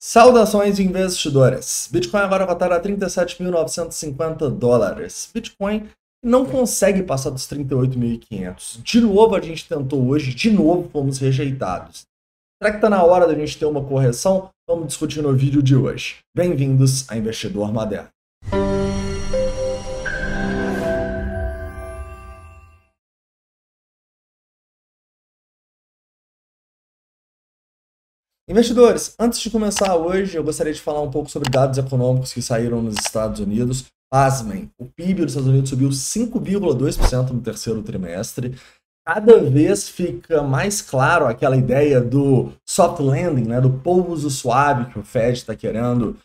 Saudações investidores! Bitcoin agora vai estar a 37.950 dólares. Bitcoin não consegue passar dos 38.500. De novo a gente tentou hoje, de novo fomos rejeitados. Será que está na hora da gente ter uma correção? Vamos discutir no vídeo de hoje. Bem-vindos a Investidor Moderno. Investidores, antes de começar hoje, eu gostaria de falar um pouco sobre dados econômicos que saíram nos Estados Unidos. Pasmem, o PIB dos Estados Unidos subiu 5,2% no terceiro trimestre. Cada vez fica mais claro aquela ideia do soft landing, né, do pouso suave que o Fed está querendo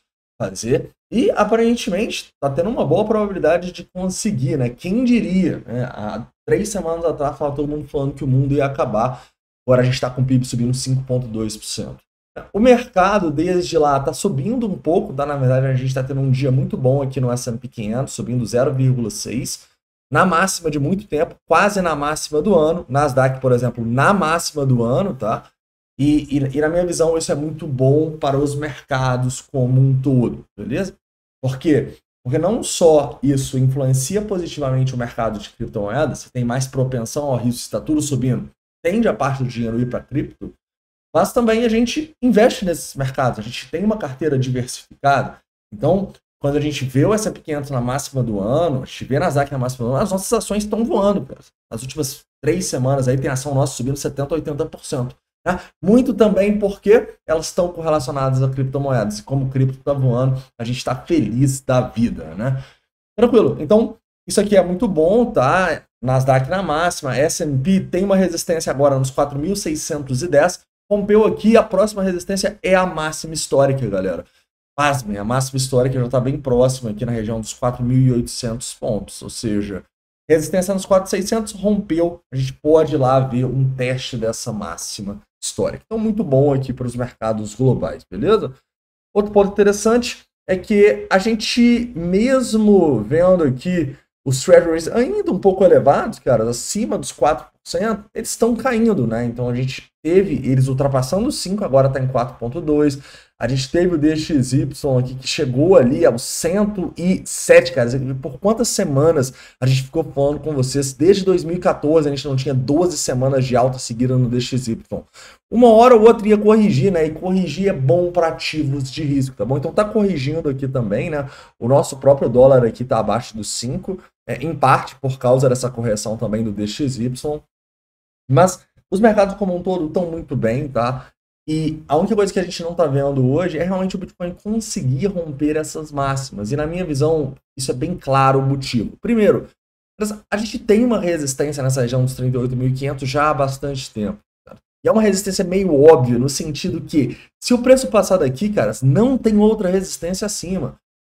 fazer. E aparentemente está tendo uma boa probabilidade de conseguir, né? Quem diria? Né? Há três semanas atrás estava todo mundo falando que o mundo ia acabar. Agora a gente está com o PIB subindo 5,2%. O mercado desde lá está subindo um pouco, tá? na verdade a gente está tendo um dia muito bom aqui no S&P 500, subindo 0,6, na máxima de muito tempo, quase na máxima do ano. Nasdaq, por exemplo, na máxima do ano, tá? E, e, e na minha visão isso é muito bom para os mercados como um todo, beleza? Por quê? Porque não só isso influencia positivamente o mercado de criptomoedas, você tem mais propensão ao risco, está tudo subindo, tende a parte do dinheiro ir para cripto, mas também a gente investe nesses mercados, a gente tem uma carteira diversificada. Então, quando a gente vê o S&P 500 na máxima do ano, a gente vê Nasdaq na máxima do ano, as nossas ações estão voando. as Nas últimas três semanas aí tem ação nossa subindo 70%, 80%. Né? Muito também porque elas estão correlacionadas a criptomoedas. E como o cripto está voando, a gente está feliz da vida, né? Tranquilo. Então, isso aqui é muito bom, tá? Nasdaq na máxima, S&P tem uma resistência agora nos 4.610, rompeu aqui, a próxima resistência é a máxima histórica, galera. Pasmem, a máxima histórica já está bem próxima aqui na região dos 4.800 pontos, ou seja, resistência nos 4.600 rompeu, a gente pode ir lá ver um teste dessa máxima histórica. Então, muito bom aqui para os mercados globais, beleza? Outro ponto interessante é que a gente, mesmo vendo aqui os treasuries ainda um pouco elevados, cara, acima dos 4%, é, eles estão caindo, né? Então a gente teve eles ultrapassando os 5, agora está em 4,2. A gente teve o DXY aqui que chegou ali aos 107, cara. Por quantas semanas a gente ficou falando com vocês? Desde 2014 a gente não tinha 12 semanas de alta seguida no DXY. Uma hora ou outra ia corrigir, né? E corrigir é bom para ativos de risco, tá bom? Então tá corrigindo aqui também, né? O nosso próprio dólar aqui tá abaixo dos 5, é, em parte por causa dessa correção também do DXY. Mas os mercados como um todo estão muito bem, tá? E a única coisa que a gente não está vendo hoje é realmente o Bitcoin conseguir romper essas máximas. E na minha visão, isso é bem claro o motivo. Primeiro, a gente tem uma resistência nessa região dos 38.500 já há bastante tempo. Cara. E é uma resistência meio óbvia, no sentido que, se o preço passar daqui, caras, não tem outra resistência acima.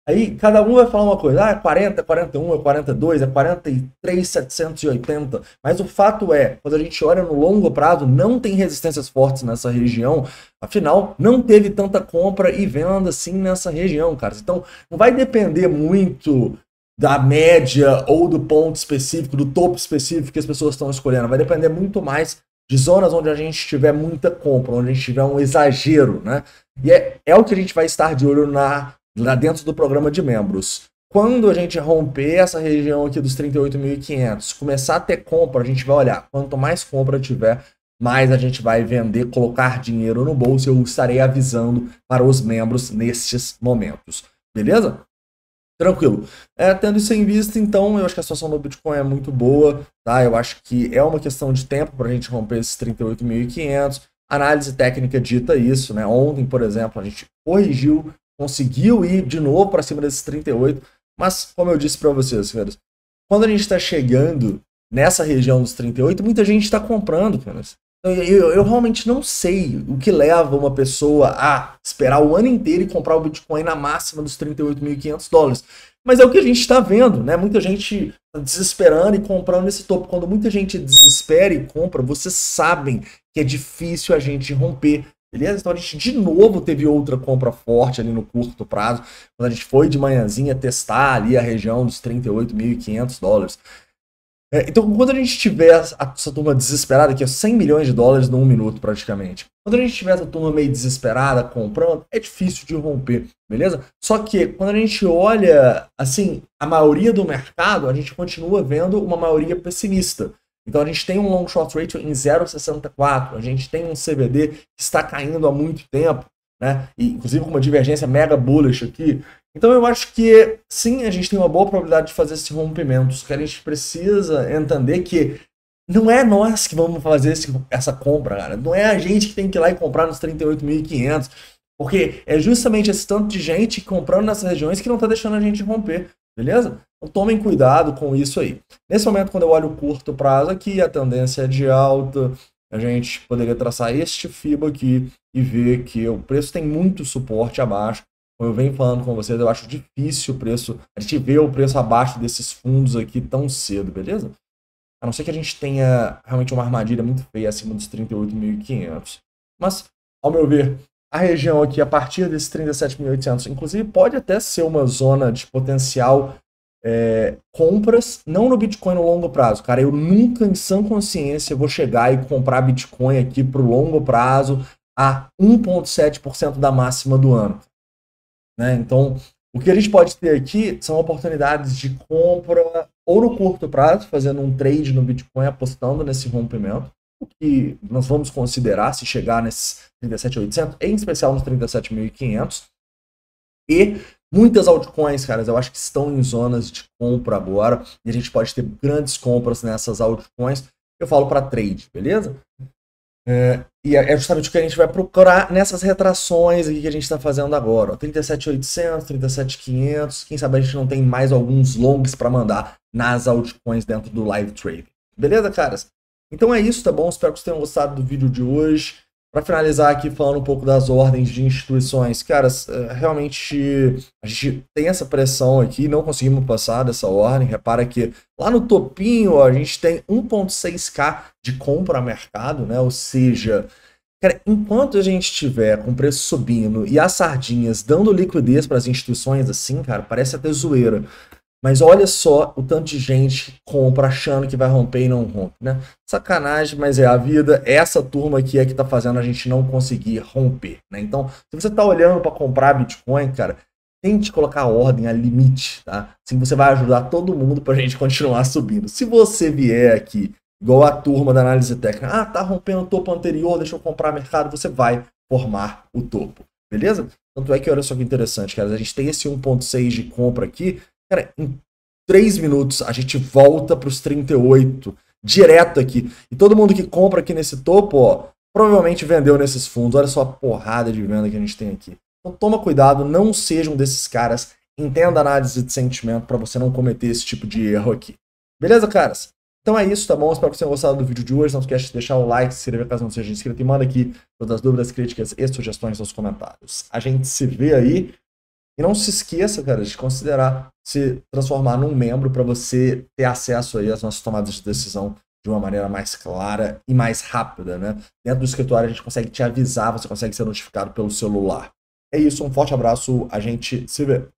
Aí cada um vai falar uma coisa, ah, é 40, é 41, é 42, é 43, 780. Mas o fato é, quando a gente olha no longo prazo, não tem resistências fortes nessa região. Afinal, não teve tanta compra e venda assim nessa região, cara. Então, não vai depender muito da média ou do ponto específico, do topo específico que as pessoas estão escolhendo. Vai depender muito mais de zonas onde a gente tiver muita compra, onde a gente tiver um exagero, né? E é, é o que a gente vai estar de olho na lá dentro do programa de membros. Quando a gente romper essa região aqui dos 38.500, começar a ter compra, a gente vai olhar. Quanto mais compra tiver, mais a gente vai vender, colocar dinheiro no bolso. Eu estarei avisando para os membros nestes momentos. Beleza? Tranquilo. É, tendo isso em vista, então, eu acho que a situação do Bitcoin é muito boa, tá? Eu acho que é uma questão de tempo para a gente romper esses 38.500. Análise técnica dita isso, né? Ontem, por exemplo, a gente corrigiu conseguiu ir de novo para cima desses 38, mas como eu disse para vocês, senhores, quando a gente está chegando nessa região dos 38, muita gente está comprando, Eu, então, eu, eu, realmente não sei o que leva uma pessoa a esperar o ano inteiro e comprar o Bitcoin na máxima dos 38.500 dólares. Mas é o que a gente está vendo, né? Muita gente tá desesperando e comprando nesse topo. Quando muita gente desespera e compra, vocês sabem que é difícil a gente romper. Beleza? Então a gente de novo teve outra compra forte ali no curto prazo, quando a gente foi de manhãzinha testar ali a região dos 38.500 dólares. É, então, quando a gente tiver essa turma desesperada, que é 100 milhões de dólares num minuto praticamente, quando a gente tiver essa turma meio desesperada comprando, é difícil de romper, beleza? Só que quando a gente olha, assim, a maioria do mercado, a gente continua vendo uma maioria pessimista. Então a gente tem um long short ratio em 0,64, a gente tem um CBD que está caindo há muito tempo, né? E, inclusive com uma divergência mega bullish aqui. Então eu acho que sim, a gente tem uma boa probabilidade de fazer esse rompimento. Só que a gente precisa entender que não é nós que vamos fazer esse, essa compra, cara. Não é a gente que tem que ir lá e comprar nos 38.500. Porque é justamente esse tanto de gente comprando nessas regiões que não está deixando a gente romper. Beleza? Então tomem cuidado com isso aí. Nesse momento, quando eu olho o curto prazo aqui, a tendência é de alta, a gente poderia traçar este FIBA aqui e ver que o preço tem muito suporte abaixo. Como eu venho falando com vocês, eu acho difícil o preço, a gente ver o preço abaixo desses fundos aqui tão cedo, beleza? A não ser que a gente tenha realmente uma armadilha muito feia acima dos 38.500. Mas, ao meu ver, a região aqui, a partir desses 37.800, inclusive pode até ser uma zona de potencial é, compras, não no Bitcoin no longo prazo. Cara, eu nunca em sã consciência vou chegar e comprar Bitcoin aqui para o longo prazo a 1,7% da máxima do ano. Né? Então, o que a gente pode ter aqui são oportunidades de compra ou no curto prazo, fazendo um trade no Bitcoin, apostando nesse rompimento, o que nós vamos considerar se chegar nesses 37.800, em especial nos 37.500. E muitas altcoins, caras, eu acho que estão em zonas de compra agora e a gente pode ter grandes compras nessas altcoins. Eu falo para trade, beleza? É, e é, é justamente o que a gente vai procurar nessas retrações aqui que a gente está fazendo agora. 37.800, 37.500, quem sabe a gente não tem mais alguns longs para mandar nas altcoins dentro do live trade. Beleza, caras? Então é isso, tá bom? Espero que vocês tenham gostado do vídeo de hoje. Para finalizar aqui falando um pouco das ordens de instituições, cara, eh, realmente a gente tem essa pressão aqui, não conseguimos passar dessa ordem. Repara que lá no topinho ó, a gente tem 1.6k de compra a mercado, né? Ou seja, cara, enquanto a gente tiver com o preço subindo e as sardinhas dando liquidez para as instituições assim, cara, parece até zoeira. Mas olha só o tanto de gente que compra achando que vai romper e não rompe, né? Sacanagem, mas é a vida. Essa turma aqui é que tá fazendo a gente não conseguir romper, né? Então, se você tá olhando para comprar Bitcoin, cara, tente colocar ordem a limite, tá? Assim você vai ajudar todo mundo pra gente continuar subindo. Se você vier aqui, igual a turma da análise técnica, ah, tá rompendo o topo anterior, deixa eu comprar mercado, você vai formar o topo, beleza? Tanto é que olha só que interessante, cara, a gente tem esse 1.6 de compra aqui, Cara, em 3 minutos a gente volta para os 38, direto aqui. E todo mundo que compra aqui nesse topo, ó, provavelmente vendeu nesses fundos. Olha só a porrada de venda que a gente tem aqui. Então toma cuidado, não seja um desses caras. Entenda a análise de sentimento para você não cometer esse tipo de erro aqui. Beleza, caras? Então é isso, tá bom? Espero que vocês tenham gostado do vídeo de hoje. Não esquece de deixar o like, se inscrever caso não seja inscrito e manda aqui todas as dúvidas, críticas e sugestões nos comentários. A gente se vê aí. E não se esqueça, cara, de considerar se transformar num membro para você ter acesso aí às nossas tomadas de decisão de uma maneira mais clara e mais rápida, né? Dentro do escritório a gente consegue te avisar, você consegue ser notificado pelo celular. É isso, um forte abraço, a gente se vê.